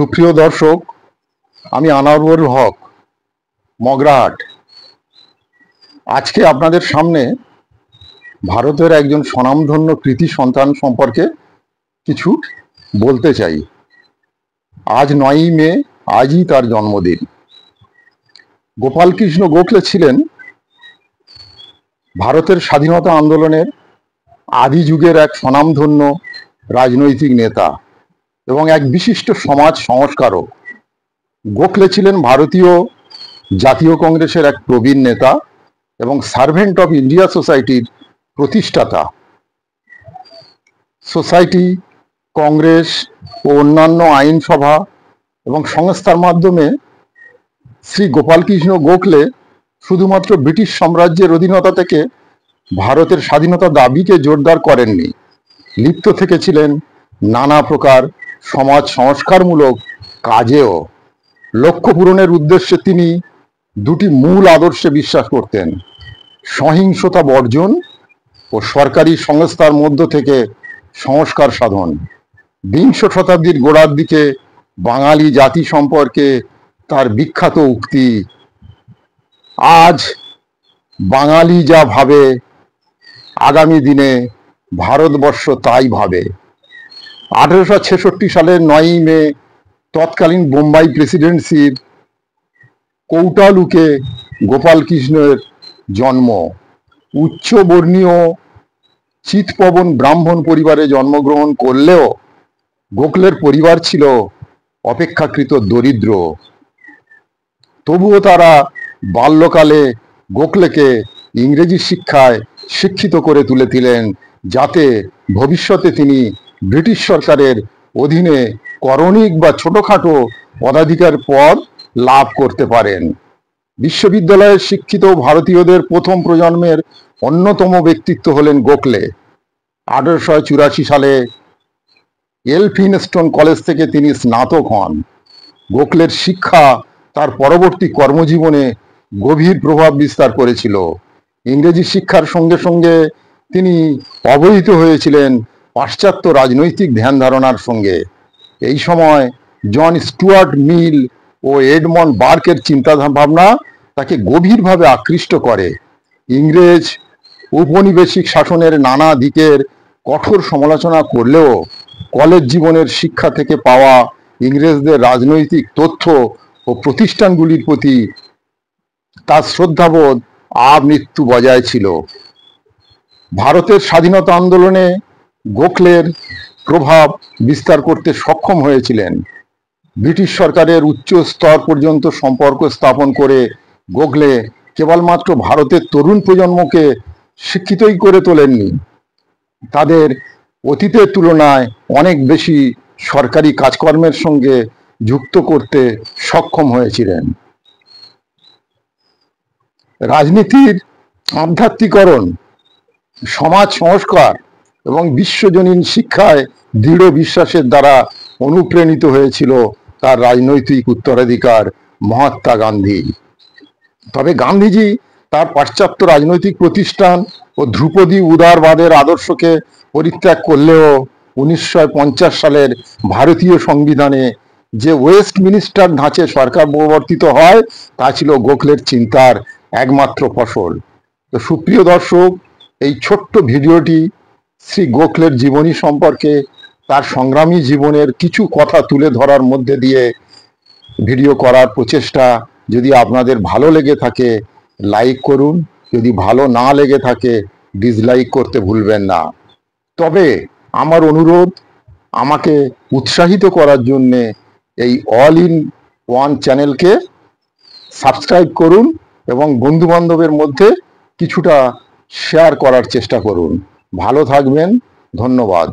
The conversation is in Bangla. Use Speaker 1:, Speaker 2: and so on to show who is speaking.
Speaker 1: সুপ্রিয় দর্শক আমি আনারুল হক মগরাহাট আজকে আপনাদের সামনে ভারতের একজন স্বনামধন্য কৃতি সন্তান সম্পর্কে কিছু বলতে চাই আজ নয়ই মে আজই তার জন্মদিন গোপালকৃষ্ণ গোখলে ছিলেন ভারতের স্বাধীনতা আন্দোলনের আদি যুগের এক স্বনামধন্য রাজনৈতিক নেতা এবং এক বিশিষ্ট সমাজ সংস্কারক গোখলে ছিলেন ভারতীয় জাতীয় কংগ্রেসের এক প্রবীণ নেতা এবং সার্ভেন্ট অফ ইন্ডিয়া সোসাইটির প্রতিষ্ঠাতা সোসাইটি কংগ্রেস ও অন্যান্য আইনসভা এবং সংস্থার মাধ্যমে শ্রী গোপালকৃষ্ণ গোখলে শুধুমাত্র ব্রিটিশ সাম্রাজ্যের অধীনতা থেকে ভারতের স্বাধীনতা দাবিকে জোরদার করেননি লিপ্ত থেকেছিলেন নানা প্রকার সমাজ সংস্কারমূলক কাজেও লক্ষ্য পূরণের উদ্দেশ্যে তিনি দুটি মূল আদর্শে বিশ্বাস করতেন সহিংসতা বর্জন ও সরকারি সংস্থার মধ্য থেকে সংস্কার সাধন বিংশ শতাব্দীর গোড়ার দিকে বাঙালি জাতি সম্পর্কে তার বিখ্যাত উক্তি আজ বাঙালি যা ভাবে আগামী দিনে ভারতবর্ষ তাই ভাবে আঠেরোশো ছেষট্টি সালের নয়ই মে তৎকালীন বোম্বাই প্রেসিডেন্সির কৌটালুকে গোপালকৃষ্ণের জন্ম উচ্চবর্ণীয় চিতপবন ব্রাহ্মণ পরিবারে জন্মগ্রহণ করলেও গোখলের পরিবার ছিল অপেক্ষাকৃত দরিদ্র তবুও তারা বাল্যকালে গোখলেকে ইংরেজি শিক্ষায় শিক্ষিত করে তুলেছিলেন যাতে ভবিষ্যতে তিনি ব্রিটিশ সরকারের অধীনে করণিক বা ছোটোখাটো পদাধিকার পদ লাভ করতে পারেন বিশ্ববিদ্যালয়ে শিক্ষিত ভারতীয়দের প্রথম প্রজন্মের অন্যতম ব্যক্তিত্ব হলেন গোখলে আঠারোশো চুরাশি সালে এলফিনস্টোন কলেজ থেকে তিনি স্নাতক হন গোখলের শিক্ষা তার পরবর্তী কর্মজীবনে গভীর প্রভাব বিস্তার করেছিল ইংরেজি শিক্ষার সঙ্গে সঙ্গে তিনি অবহিত হয়েছিলেন পাশ্চাত্য রাজনৈতিক ধ্যান ধারণার সঙ্গে এই সময় জন স্টুয়ার্ট মিল ও এডমন্ড বার্কের চিন্তা ভাবনা তাকে গভীরভাবে আকৃষ্ট করে ইংরেজ উপনিবেশিক শাসনের নানা দিকের কঠোর সমালোচনা করলেও কলেজ জীবনের শিক্ষা থেকে পাওয়া ইংরেজদের রাজনৈতিক তথ্য ও প্রতিষ্ঠানগুলির প্রতি তার শ্রদ্ধাবোধ আর মৃত্যু বজায় ছিল ভারতের স্বাধীনতা আন্দোলনে গোখলের প্রভাব বিস্তার করতে সক্ষম হয়েছিলেন ব্রিটিশ সরকারের উচ্চ স্তর পর্যন্ত সম্পর্ক স্থাপন করে গোখলে কেবলমাত্র ভারতের তরুণ প্রজন্মকে শিক্ষিতই করে তোলেননি তাদের অতীতের তুলনায় অনেক বেশি সরকারি কাজকর্মের সঙ্গে যুক্ত করতে সক্ষম হয়েছিলেন রাজনীতির আধ্যাত্মিকরণ সমাজ সংস্কার এবং বিশ্বজনীন শিক্ষায় দৃঢ় বিশ্বাসের দ্বারা অনুপ্রাণিত হয়েছিল তার রাজনৈতিক উত্তরাধিকার মহাত্মা গান্ধী তবে গান্ধীজি তার পাশ্চাত্য রাজনৈতিক প্রতিষ্ঠান ও ধ্রুপদী উদারবাদের আদর্শকে পরিত্যাগ করলেও উনিশশো সালের ভারতীয় সংবিধানে যে ওয়েস্ট মিনিস্টার ধাঁচে সরকার প্রবর্তিত হয় তা ছিল গোখলের চিন্তার একমাত্র ফসল তো সুপ্রিয় দর্শক এই ছোট্ট ভিডিওটি শ্রী গোখলের জীবনী সম্পর্কে তার সংগ্রামী জীবনের কিছু কথা তুলে ধরার মধ্যে দিয়ে ভিডিও করার প্রচেষ্টা যদি আপনাদের ভালো লেগে থাকে লাইক করুন যদি ভালো না লেগে থাকে ডিসলাইক করতে ভুলবেন না তবে আমার অনুরোধ আমাকে উৎসাহিত করার জন্যে এই অল ইন ওয়ান চ্যানেলকে সাবস্ক্রাইব করুন এবং বন্ধুবান্ধবের মধ্যে কিছুটা শেয়ার করার চেষ্টা করুন ভালো থাকবেন ধন্যবাদ